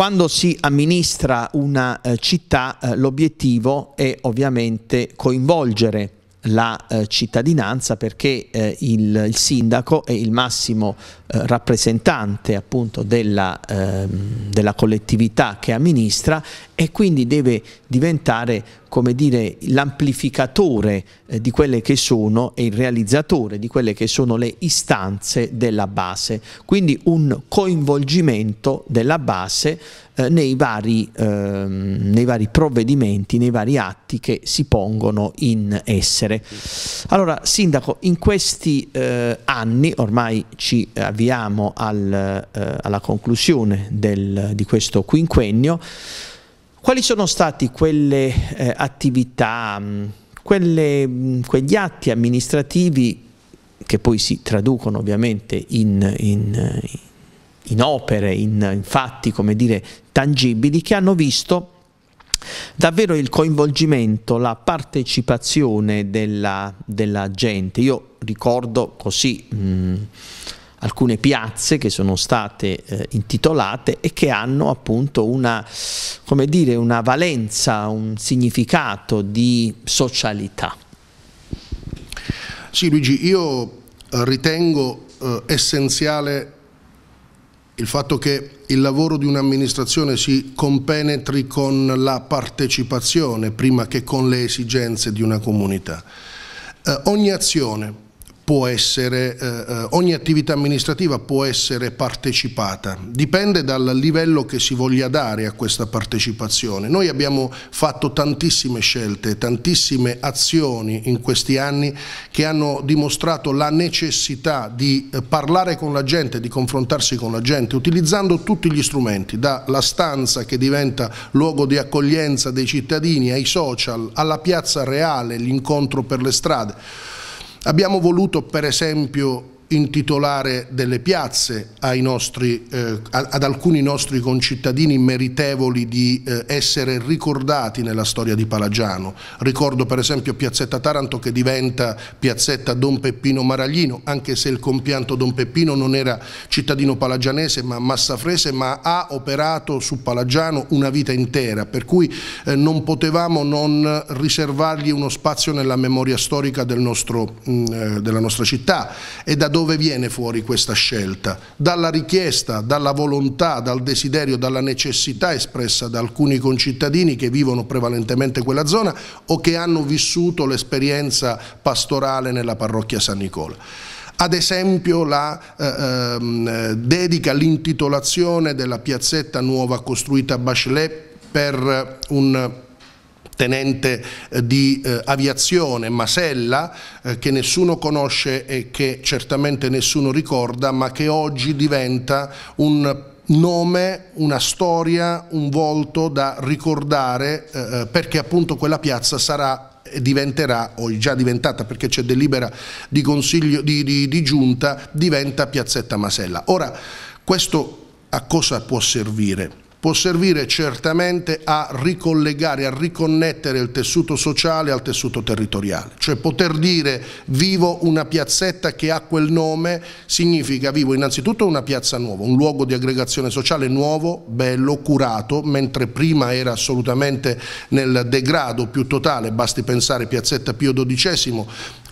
Quando si amministra una eh, città eh, l'obiettivo è ovviamente coinvolgere la eh, cittadinanza perché eh, il, il, sindaco è il massimo eh, rappresentante appunto della, ehm, della, collettività che amministra e quindi deve diventare come dire l'amplificatore eh, di quelle che sono e il realizzatore di quelle che sono le istanze della base quindi un coinvolgimento della base eh, nei, vari, ehm, nei, vari, provvedimenti, nei vari atti che si pongono in essere. Allora, Sindaco, in questi eh, anni ormai ci avviamo al, eh, alla conclusione del, di questo quinquennio, quali sono stati quelle eh, attività, mm, quelle, mm, quegli atti amministrativi che poi si traducono ovviamente in, in, in in opere, in, in fatti, come dire, tangibili, che hanno visto davvero il coinvolgimento, la partecipazione della, della gente. Io ricordo così mh, mm, alcune piazze che sono state eh, intitolate e che hanno appunto una, dire, una valenza, un significato di socialità. Sì Luigi, io ritengo eh, essenziale il fatto che il lavoro di un'amministrazione si compenetri con la partecipazione prima che con le esigenze di una comunità. Eh, ogni azione può essere, eh, eh, ogni attività amministrativa può essere partecipata, dipende dal livello che si voglia dare a questa partecipazione. Noi abbiamo fatto tantissime scelte, tantissime azioni in questi anni che hanno dimostrato la necessità di eh, parlare con la gente, di confrontarsi con la gente, utilizzando tutti gli strumenti, dalla stanza che diventa luogo di accoglienza dei cittadini, ai social, alla piazza reale, l'incontro per le strade Abbiamo voluto per esempio intitolare delle piazze nostri, eh, ad alcuni nostri concittadini meritevoli di eh, essere ricordati nella storia di Palagiano. Ricordo per esempio Piazzetta Taranto che diventa Piazzetta Don Peppino Maraglino, anche se il compianto Don Peppino non era cittadino palagianese ma massafrese, ma ha operato su Palagiano una vita intera, per cui eh, non potevamo non riservargli uno spazio nella memoria storica del nostro, mh, mm, eh, della nostra città e da dove viene fuori questa scelta? Dalla richiesta, dalla volontà, dal desiderio, dalla necessità espressa da alcuni concittadini che vivono prevalentemente quella zona o che hanno vissuto l'esperienza pastorale nella parrocchia San Nicola ad esempio la eh, eh, dedica l'intitolazione della piazzetta nuova costruita a Bachelet per un tenente eh, di eh, aviazione Masella, eh, che nessuno conosce e che certamente nessuno ricorda, ma che oggi diventa un nome, una storia, un volto da ricordare eh, eh perché appunto quella piazza sarà diventerà, o è già diventata perché c'è delibera di, consiglio, di, di, di giunta, diventa Piazzetta Masella. Ora, questo a cosa può servire? può servire certamente a ricollegare, a riconnettere il tessuto sociale al tessuto territoriale, cioè poter dire vivo una piazzetta che ha quel nome significa vivo innanzitutto una piazza nuova, un luogo di aggregazione sociale nuovo, bello, curato, mentre prima era assolutamente nel degrado più totale, basti pensare piazzetta Pio XII,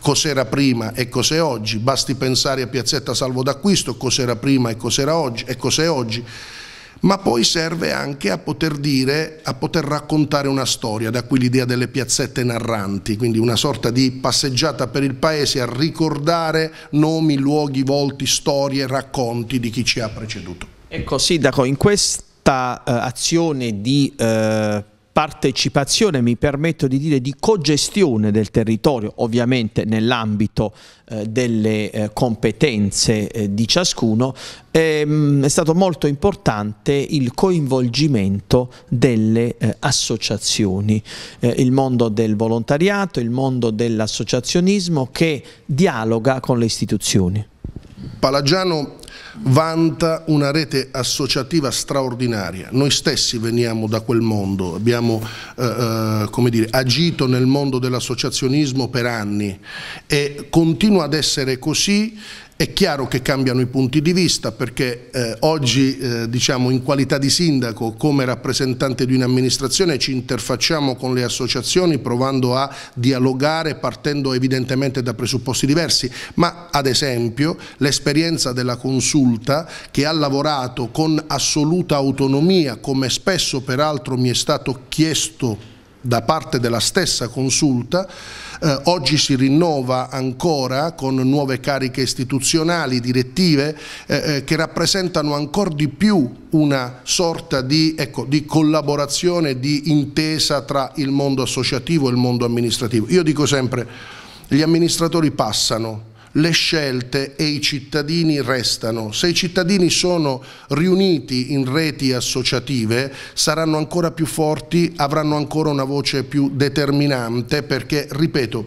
cos'era prima e cos'è oggi, basti pensare a piazzetta Salvo d'Acquisto, cos'era prima e cos'era oggi e cos'è oggi ma poi serve anche a poter dire, a poter raccontare una storia, da qui l'idea delle piazzette narranti, quindi una sorta di passeggiata per il paese a ricordare nomi, luoghi, volti, storie, racconti di chi ci ha preceduto. Ecco Sindaco, in questa eh, azione di... Eh partecipazione, mi permetto di dire, di cogestione del territorio, ovviamente nell'ambito eh, delle eh, competenze eh, di ciascuno, ehm, è stato molto importante il coinvolgimento delle eh, associazioni, eh, il mondo del volontariato, il mondo dell'associazionismo che dialoga con le istituzioni. Palagiano vanta una rete associativa straordinaria. Noi stessi veniamo da quel mondo, abbiamo eh, eh dire, agito nel mondo dell'associazionismo per anni e continua ad essere così è chiaro che cambiano i punti di vista perché eh, oggi eh, diciamo in qualità di sindaco come rappresentante di un'amministrazione ci interfacciamo con le associazioni provando a dialogare partendo evidentemente da presupposti diversi ma ad esempio l'esperienza della consulta che ha lavorato con assoluta autonomia come spesso peraltro mi è stato chiesto da parte della stessa consulta, eh, oggi si rinnova ancora con nuove cariche istituzionali, direttive, eh, eh che rappresentano ancora di più una sorta di, ecco, di, collaborazione, di intesa tra il mondo associativo e il mondo amministrativo. Io dico sempre, gli amministratori passano, le scelte e i cittadini restano. Se i cittadini sono riuniti in reti associative saranno ancora più forti, avranno ancora una voce più determinante perché, ripeto,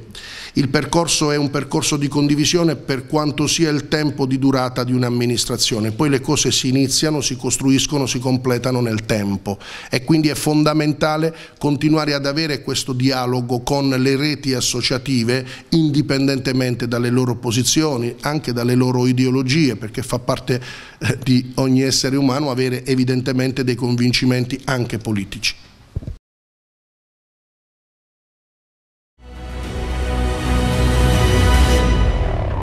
il percorso è un percorso di condivisione per quanto sia il tempo di durata di un'amministrazione, poi le cose si iniziano, si costruiscono, si completano nel tempo e quindi è fondamentale continuare ad avere questo dialogo con le reti associative indipendentemente dalle loro posizioni, anche dalle loro ideologie, perché fa parte eh, di ogni essere umano avere evidentemente dei convincimenti anche politici.